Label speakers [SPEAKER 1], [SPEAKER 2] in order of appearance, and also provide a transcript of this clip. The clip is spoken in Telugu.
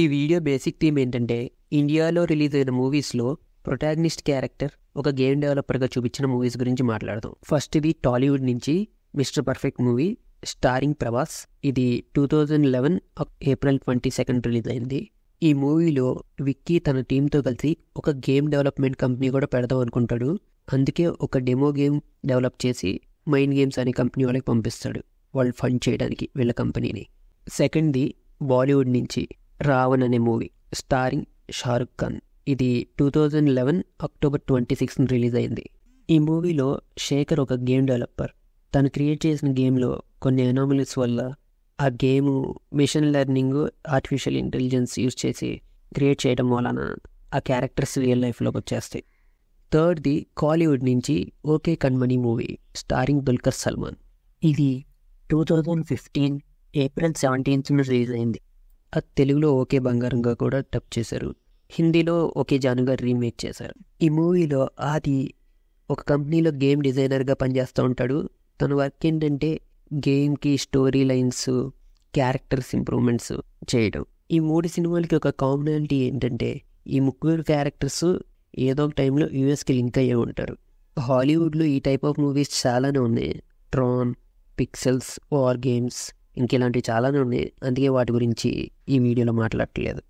[SPEAKER 1] ఈ వీడియో బేసిక్ థీమ్ ఏంటంటే ఇండియాలో రిలీజ్ అయిన మూవీస్లో ప్రొటాగ్నిస్ట్ క్యారెక్టర్ ఒక గేమ్ డెవలపర్గా చూపించిన మూవీస్ గురించి మాట్లాడదాం ఫస్ట్ ఇది టాలీవుడ్ నుంచి mister perfect movie starring Prabhas ఇది two thousand eleven April twenty second release అయింది ఈ మూవీలో విక్కీ తన టీంతో కలిసి ఒక గేమ్ డెవలప్మెంట్ కంపెనీ కూడా పెడదాం అనుకుంటాడు అందుకే ఒక డెమో గేమ్ డెవలప్ చేసి మైన్ గేమ్స్ అనే కంపెనీ వాళ్ళకి పంపిస్తాడు వాళ్ళు ఫండ్ చేయడానికి వీళ్ళ కంపెనీని సెకండ్ది బాలీవుడ్ నుంచి రావణ్ అనే మూవీ స్టారింగ్ షారుఖ్ ఖాన్ ఇది two thousand eleven October twenty సిక్స్ని రిలీజ్ అయింది ఈ మూవీలో శేఖర్ ఒక గేమ్ డెవలపర్ తను క్రియేట్ చేసిన గేమ్లో కొన్ని ఎనామిలీస్ వల్ల ఆ game machine learning artificial intelligence use చేసి క్రియేట్ చేయడం వలన ఆ క్యారెక్టర్స్ రియల్ లైఫ్లోకి వచ్చేస్తాయి థర్డ్ది కాలీవుడ్ నుంచి okay Kanmani movie starring Dulquer Salmaan ఇది టూ థౌజండ్ ఫిఫ్టీన్ ఏప్రిల్ సెవెంటీన్త్న రిలీజ్ అయింది తెలుగులో ఓకే బంగారంగా కూడా టప్ చేశారు హిందీలో ఓకే జానుగా రీమేక్ చేశారు ఈ మూవీలో ఆది ఒక కంపెనీలో గేమ్ డిజైనర్గా పనిచేస్తూ ఉంటాడు తన వర్క్ ఏంటంటే గేమ్కి స్టోరీ లైన్స్ క్యారెక్టర్స్ ఇంప్రూవ్మెంట్స్ చేయడం ఈ మూడు సినిమాలకి ఒక కామనాలిటీ ఏంటంటే ఈ ముగ్గురు క్యారెక్టర్స్ ఏదో ఒక టైంలో యూఎస్కి లింక్ అయ్యే ఉంటారు హాలీవుడ్లో ఈ టైప్ ఆఫ్ మూవీస్ చాలానే ఉన్నాయి ట్రాన్ పిక్సెల్స్ వార్ గేమ్స్ ఇంకెలాంటివి ఇలాంటివి చాలానే ఉన్నాయి అందుకే వాటి గురించి ఈ వీడియోలో మాట్లాడట్లేదు